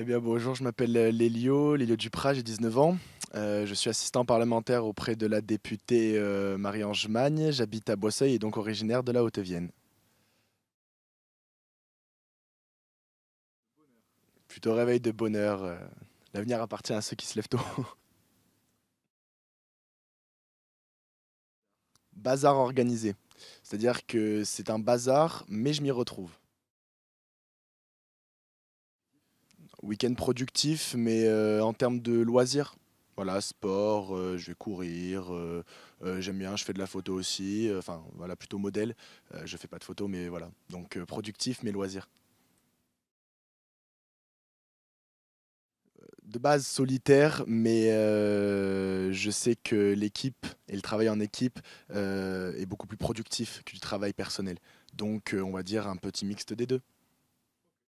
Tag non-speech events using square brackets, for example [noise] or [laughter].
Eh bien, bonjour, je m'appelle euh, Lélio, Lélio Duprat, j'ai 19 ans. Euh, je suis assistant parlementaire auprès de la députée euh, Marie-Ange Magne. J'habite à Boisseuil et donc originaire de la Haute-Vienne. Plutôt réveil de bonheur. L'avenir appartient à ceux qui se lèvent tôt. [laughs] bazar organisé. C'est-à-dire que c'est un bazar, mais je m'y retrouve. week-end productif, mais euh, en termes de loisirs. Voilà, sport, euh, je vais courir, euh, j'aime bien, je fais de la photo aussi, enfin voilà, plutôt modèle, je fais pas de photo, mais voilà, donc productif, mais loisirs. de base solitaire, mais je sais que l'équipe et le travail en équipe est beaucoup plus productif que du travail personnel. Donc, on va dire un petit mixte des deux.